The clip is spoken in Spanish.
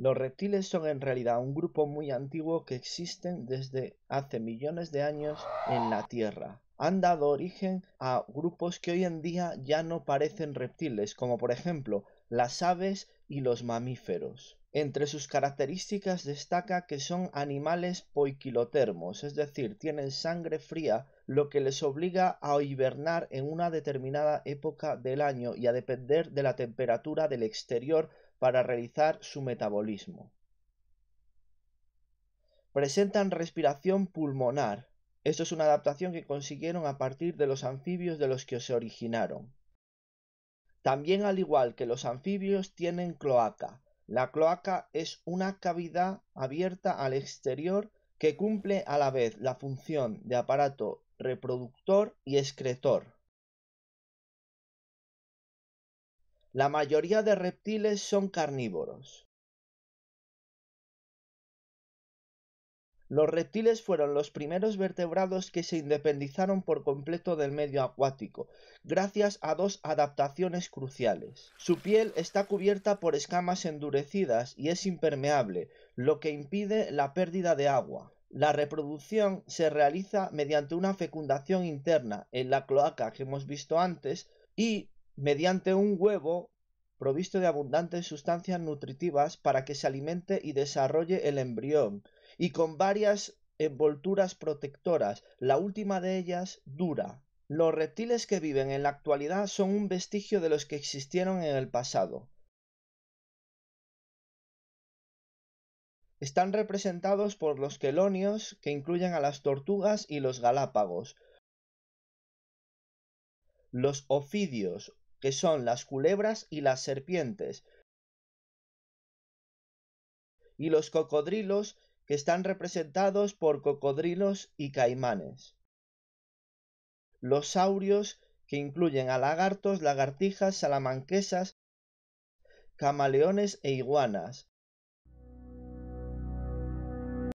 Los reptiles son en realidad un grupo muy antiguo que existen desde hace millones de años en la Tierra. Han dado origen a grupos que hoy en día ya no parecen reptiles, como por ejemplo las aves y los mamíferos. Entre sus características destaca que son animales poiquilotermos, es decir, tienen sangre fría, lo que les obliga a hibernar en una determinada época del año y a depender de la temperatura del exterior para realizar su metabolismo. Presentan respiración pulmonar. Esto es una adaptación que consiguieron a partir de los anfibios de los que se originaron. También al igual que los anfibios tienen cloaca. La cloaca es una cavidad abierta al exterior que cumple a la vez la función de aparato reproductor y excretor. La mayoría de reptiles son carnívoros. Los reptiles fueron los primeros vertebrados que se independizaron por completo del medio acuático, gracias a dos adaptaciones cruciales. Su piel está cubierta por escamas endurecidas y es impermeable, lo que impide la pérdida de agua. La reproducción se realiza mediante una fecundación interna en la cloaca que hemos visto antes y mediante un huevo provisto de abundantes sustancias nutritivas para que se alimente y desarrolle el embrión, y con varias envolturas protectoras, la última de ellas dura. Los reptiles que viven en la actualidad son un vestigio de los que existieron en el pasado. Están representados por los quelonios, que incluyen a las tortugas y los galápagos, los ofidios que son las culebras y las serpientes, y los cocodrilos, que están representados por cocodrilos y caimanes. Los saurios, que incluyen a lagartos, lagartijas, salamanquesas, camaleones e iguanas,